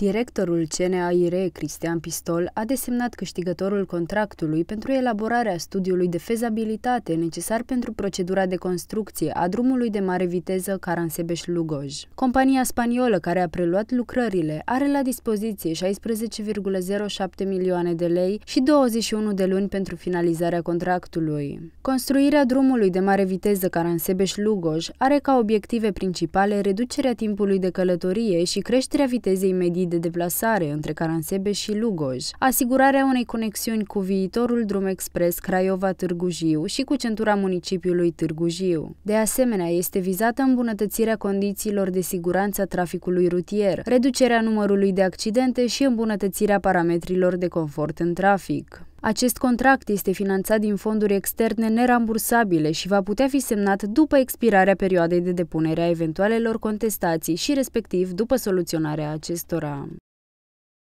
Directorul CNAIR, Cristian Pistol, a desemnat câștigătorul contractului pentru elaborarea studiului de fezabilitate necesar pentru procedura de construcție a drumului de mare viteză Caransebeș-Lugoj. Compania spaniolă care a preluat lucrările are la dispoziție 16,07 milioane de lei și 21 de luni pentru finalizarea contractului. Construirea drumului de mare viteză Caransebeș-Lugoj are ca obiective principale reducerea timpului de călătorie și creșterea vitezei medii de deplasare între Caransebe și Lugoj, asigurarea unei conexiuni cu viitorul drum expres Craiova-Târgu Jiu și cu centura municipiului Târgu Jiu. De asemenea, este vizată îmbunătățirea condițiilor de siguranță a traficului rutier, reducerea numărului de accidente și îmbunătățirea parametrilor de confort în trafic. Acest contract este finanțat din fonduri externe nerambursabile și va putea fi semnat după expirarea perioadei de depunere a eventualelor contestații și respectiv după soluționarea acestora.